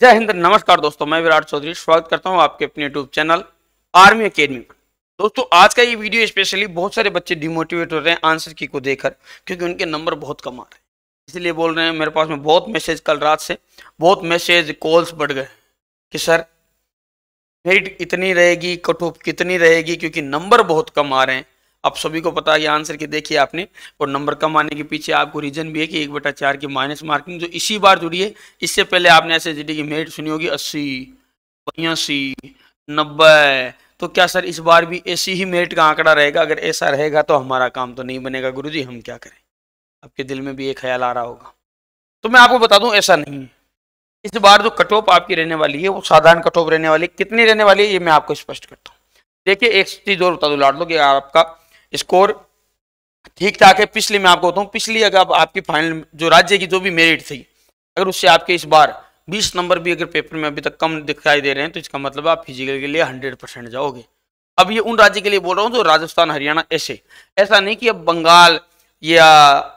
जय हिंद नमस्कार दोस्तों मैं विराट चौधरी स्वागत करता हूं आपके अपने यूट्यूब चैनल आर्मी अकेडमी पर दोस्तों आज का ये वीडियो स्पेशली बहुत सारे बच्चे डिमोटिवेट हो रहे हैं आंसर की को देखकर क्योंकि उनके नंबर बहुत कम आ रहे हैं इसलिए बोल रहे हैं मेरे पास में बहुत मैसेज कल रात से बहुत मैसेज कॉल्स बढ़ गए कि सर मेरिट इतनी रहेगी कट ऑफ कितनी रहेगी क्योंकि नंबर बहुत कम आ रहे हैं आप सभी को पता है आंसर के देखिए आपने और नंबर कम आने के पीछे आपको रीजन भी है कि एक बटा चार की माइनस मार्किंग जो इसी बार जुड़ी है इससे पहले आपने ऐसे जी की मेरिट सुनी होगी अस्सी बयासी नब्बे तो क्या सर इस बार भी ऐसी ही मेरिट का आंकड़ा रहेगा अगर ऐसा रहेगा तो हमारा काम तो नहीं बनेगा गुरु जी हम क्या करें आपके दिल में भी ये ख्याल आ रहा होगा तो मैं आपको बता दूं ऐसा नहीं है इस बार जो कट ऑफ आपकी रहने वाली है वो साधारण कट ऑफ रहने वाली कितनी रहने वाली है ये मैं आपको स्पष्ट करता हूँ देखिए एक चीज और बता दूँ लाड लो कि आपका स्कोर ठीक ठाक है पिछली मैं आपको बताऊँ पिछली अगर आप, आपकी फाइनल जो राज्य की जो भी मेरिट थी अगर उससे आपके इस बार 20 नंबर भी अगर पेपर में अभी तक कम दिखाई दे रहे हैं तो इसका मतलब आप फिजिकल के लिए 100 परसेंट जाओगे अब ये उन राज्य के लिए बोल रहा हूँ जो राजस्थान हरियाणा ऐसे ऐसा नहीं कि अब बंगाल या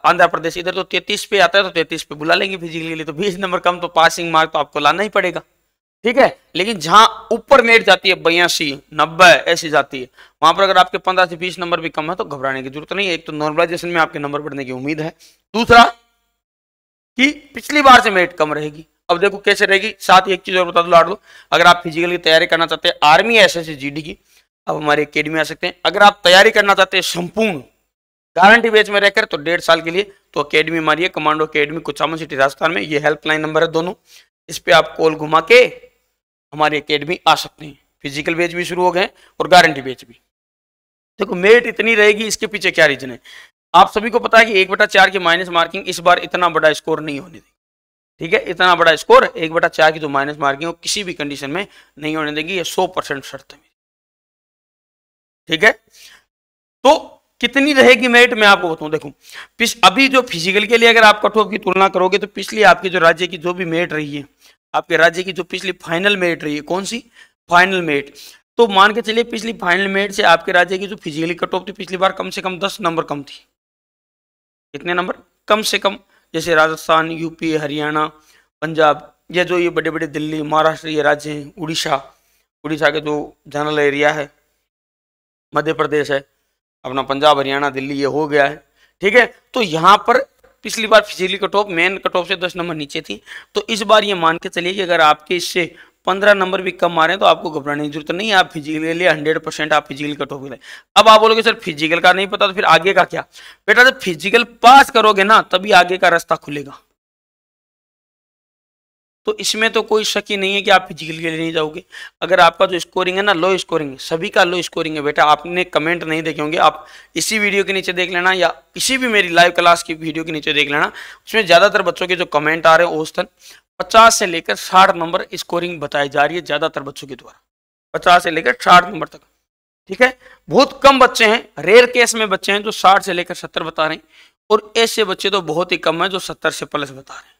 आंध्र प्रदेश इधर तो तैतीस पे आता है तो तैतीस पे बुला लेंगे फिजिकल के लिए तो बीस नंबर कम तो पासिंग मार्क तो आपको लाना ही पड़ेगा ठीक है लेकिन जहां ऊपर नेट जाती है बयासी नब्बे ऐसी जाती है वहां पर अगर आपके पंद्रह से बीस नंबर भी कम है तो घबराने की जरूरत नहीं है एक तो नॉर्मलाइजेशन में आपके नंबर बढ़ने की उम्मीद है दूसरा कि पिछली बार से मेरिट कम रहेगी अब देखो कैसे रहेगी साथ ही एक चीज और बता दो लाड़ दो अगर आप फिजिकल की तैयारी करना चाहते हैं आर्मी एस एस जीडी की अब हमारी अकेडमी आ सकते हैं अगर आप तैयारी करना चाहते हैं संपूर्ण गारंटी बेच में रहकर तो डेढ़ साल के लिए तो अकेडमी हमारी है commando academy Kuchaman city Rajasthan में ये हेल्पलाइन नंबर है दोनों इस पर आप कॉल घुमा के हमारी अकेडमी आ सकते हैं फिजिकल बेच भी शुरू हो गए और गारंटी बेच भी देखो मेरिट इतनी रहेगी इसके पीछे क्या रीजन है आप सभी को पता है कि एक बटा चार की माइनस मार्किंग इस बार इतना बड़ा स्कोर नहीं होने देगी ठीक है इतना बड़ा स्कोर एक बटा चार की जो माइनस मार्किंग किसी भी कंडीशन में नहीं होने देगी यह सौ परसेंट शर्त है ठीक है तो कितनी रहेगी मेरिट मैं आपको बताऊं देखो अभी जो फिजिकल के लिए अगर आप कठोर की तुलना करोगे तो पिछली आपकी जो राज्य की जो भी मेरिट रही है आपके राज्य की जो पिछली फाइनल मेरिट रही है कौन सी फाइनल मेरिट तो मान के चलिए पिछली फाइनल मेरिट से आपके राज्य की जो फिजिकली कट ऑफ थी पिछली बार कम से कम दस नंबर कम थी कितने नंबर कम से कम जैसे राजस्थान यूपी हरियाणा पंजाब या जो ये बड़े बड़े दिल्ली महाराष्ट्र ये राज्य हैं उड़ीसा उड़ीसा के जो जनरल एरिया है मध्य प्रदेश है अपना पंजाब हरियाणा दिल्ली ये हो गया है ठीक है तो यहाँ पर पिछली बार physically cut off main cut off से दस नंबर नीचे थी तो इस बार ये मान के चलिए कि अगर आपके इससे पंद्रह नंबर भी कम आ रहे हैं तो आपको घबराने की जरूरत नहीं है आप फिजिकली हंड्रेड परसेंट आप फिजिकल कट ऑफ गए अब आप बोलोगे सर फिजिकल का नहीं पता तो फिर आगे का क्या बेटा जब फिजिकल पास करोगे ना तभी आगे का रास्ता खुलेगा तो इसमें तो कोई शक ही नहीं है कि आप फिजिकल के लिए नहीं जाओगे अगर आपका जो स्कोरिंग है ना लो स्कोरिंग सभी का लो स्कोरिंग है बेटा आपने कमेंट नहीं देखे होंगे आप इसी वीडियो के नीचे देख लेना या किसी भी मेरी लाइव क्लास की वीडियो के नीचे देख लेना उसमें ज़्यादातर बच्चों के जो कमेंट आ रहे हैं औसतन पचास से लेकर साठ नंबर स्कोरिंग बताई जा रही है ज़्यादातर बच्चों के द्वारा पचास से लेकर साठ नंबर तक ठीक है बहुत कम बच्चे हैं रेयर केस में बच्चे हैं जो साठ से लेकर सत्तर बता रहे हैं और ऐसे बच्चे तो बहुत ही कम है जो सत्तर से प्लस बता रहे हैं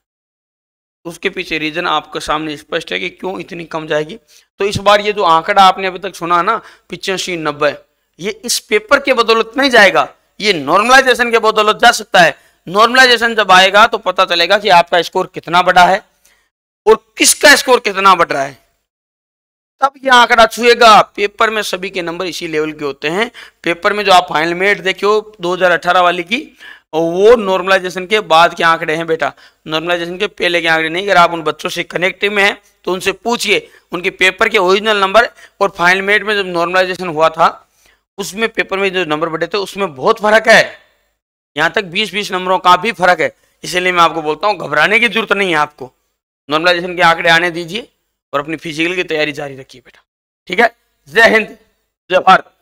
उसके पीछे रीजन आपके सामने स्पष्ट है कि क्यों इतनी कम जाएगी तो इस बार ये जो आंकड़ा आपने अभी तक सुना ना पिचासी नब्बे ये इस पेपर के बदौलत नहीं जाएगा ये नॉर्मलाइजेशन के बदौलत जा सकता है नॉर्मलाइजेशन जब आएगा तो पता चलेगा कि आपका स्कोर कितना बड़ा है और किसका स्कोर कितना बढ़ रहा है तब यह आंकड़ा छुएगा पेपर में सभी के नंबर इसी लेवल के होते हैं पेपर में जो आप फाइनल मेट देखियो दो वाली की वो नॉर्मलाइजेशन के बाद के आंकड़े हैं बेटा नॉर्मलाइजेशन के पहले के आंकड़े नहीं अगर आप उन बच्चों से कनेक्टिव में हैं तो उनसे पूछिए उनके पेपर के ओरिजिनल नंबर और फाइनल मेट में जब नॉर्मलाइजेशन हुआ था उसमें पेपर में जो नंबर बढ़े थे उसमें बहुत फर्क है यहाँ तक बीस बीस नंबरों का भी फर्क है इसीलिए मैं आपको बोलता हूँ घबराने की जरूरत नहीं है आपको नॉर्मलाइजेशन के आंकड़े आने दीजिए और अपनी फिजिकल की तैयारी जारी रखिए बेटा ठीक है जय हिंद जय भारत